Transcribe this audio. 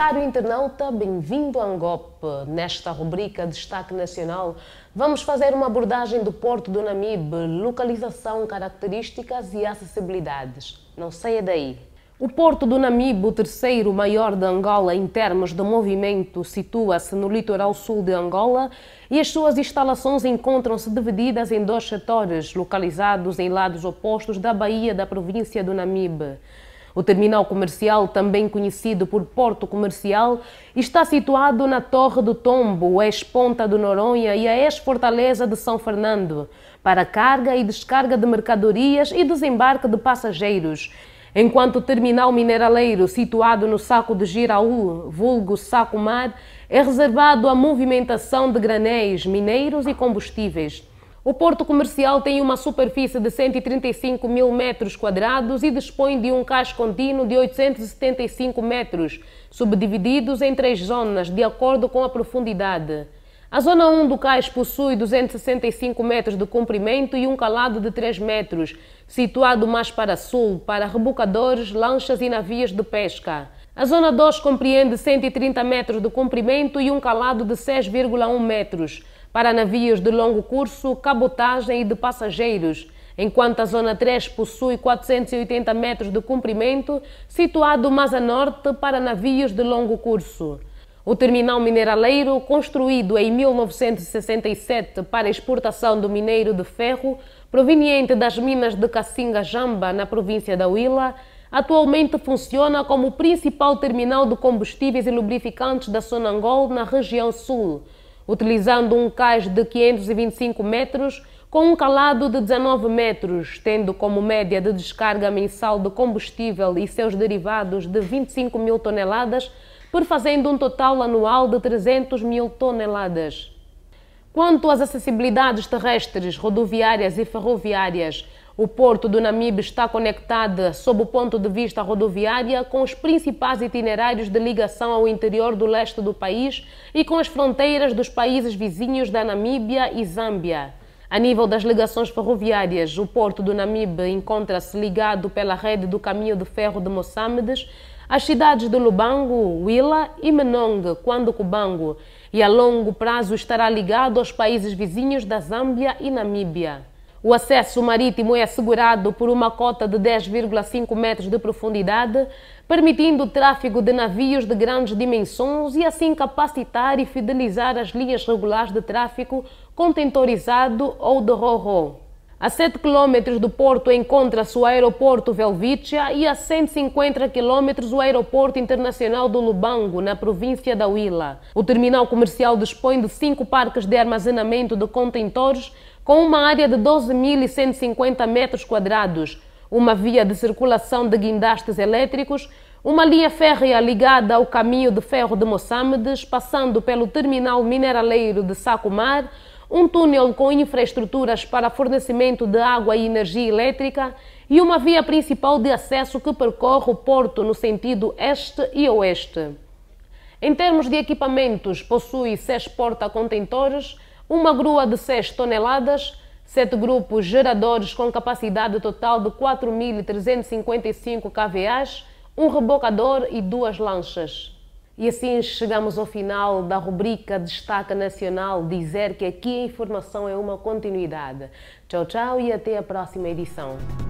Caro internauta, bem-vindo a Angop. Nesta rubrica Destaque Nacional, vamos fazer uma abordagem do Porto do Namibe, localização, características e acessibilidades. Não saia daí. O Porto do Namibe, o terceiro maior de Angola em termos de movimento, situa-se no litoral sul de Angola e as suas instalações encontram-se divididas em dois setores, localizados em lados opostos da baía da província do Namibe. O terminal comercial, também conhecido por Porto Comercial, está situado na Torre do Tombo, ex-Ponta do Noronha e a ex-Fortaleza de São Fernando, para carga e descarga de mercadorias e desembarque de passageiros. Enquanto o terminal mineraleiro, situado no Saco de Giraú, vulgo Saco Mar, é reservado à movimentação de granéis, mineiros e combustíveis. O porto comercial tem uma superfície de 135 mil metros quadrados e dispõe de um cais contínuo de 875 metros, subdivididos em três zonas, de acordo com a profundidade. A zona 1 do cais possui 265 metros de comprimento e um calado de 3 metros, situado mais para sul, para rebocadores, lanchas e navios de pesca. A zona 2 compreende 130 metros de comprimento e um calado de 6,1 metros para navios de longo curso, cabotagem e de passageiros, enquanto a Zona 3 possui 480 metros de comprimento, situado mais a norte para navios de longo curso. O terminal mineraleiro, construído em 1967 para exportação do minério de ferro proveniente das minas de Cacinga-Jamba, na província da Huila, atualmente funciona como o principal terminal de combustíveis e lubrificantes da Sonangol, na região sul, utilizando um cais de 525 metros com um calado de 19 metros, tendo como média de descarga mensal de combustível e seus derivados de 25 mil toneladas, por fazendo um total anual de 300 mil toneladas. Quanto às acessibilidades terrestres, rodoviárias e ferroviárias, o porto do Namib está conectado, sob o ponto de vista rodoviário, com os principais itinerários de ligação ao interior do leste do país e com as fronteiras dos países vizinhos da Namíbia e Zâmbia. A nível das ligações ferroviárias, o porto do Namib encontra-se ligado pela rede do caminho de ferro de Moçambiques às cidades de Lubango, Huila e Menong, quando Cubango, e a longo prazo estará ligado aos países vizinhos da Zâmbia e Namíbia. O acesso marítimo é assegurado por uma cota de 10,5 metros de profundidade, permitindo o tráfego de navios de grandes dimensões e assim capacitar e fidelizar as linhas regulares de tráfego contentorizado ou de ro-ro. A 7 km do porto encontra-se o aeroporto Velvitia e a 150 km o aeroporto internacional do Lubango, na província da Huila. O terminal comercial dispõe de cinco parques de armazenamento de contentores com uma área de 12.150 metros quadrados, uma via de circulação de guindastes elétricos, uma linha férrea ligada ao caminho de ferro de Moçambique, passando pelo terminal mineraleiro de Sacomar, um túnel com infraestruturas para fornecimento de água e energia elétrica e uma via principal de acesso que percorre o porto no sentido este e oeste. Em termos de equipamentos, possui seis porta-contentores, uma grua de 6 toneladas, sete grupos geradores com capacidade total de 4.355 kVA, um rebocador e duas lanchas. E assim chegamos ao final da rubrica Destaca Nacional, dizer que aqui a informação é uma continuidade. Tchau, tchau e até a próxima edição.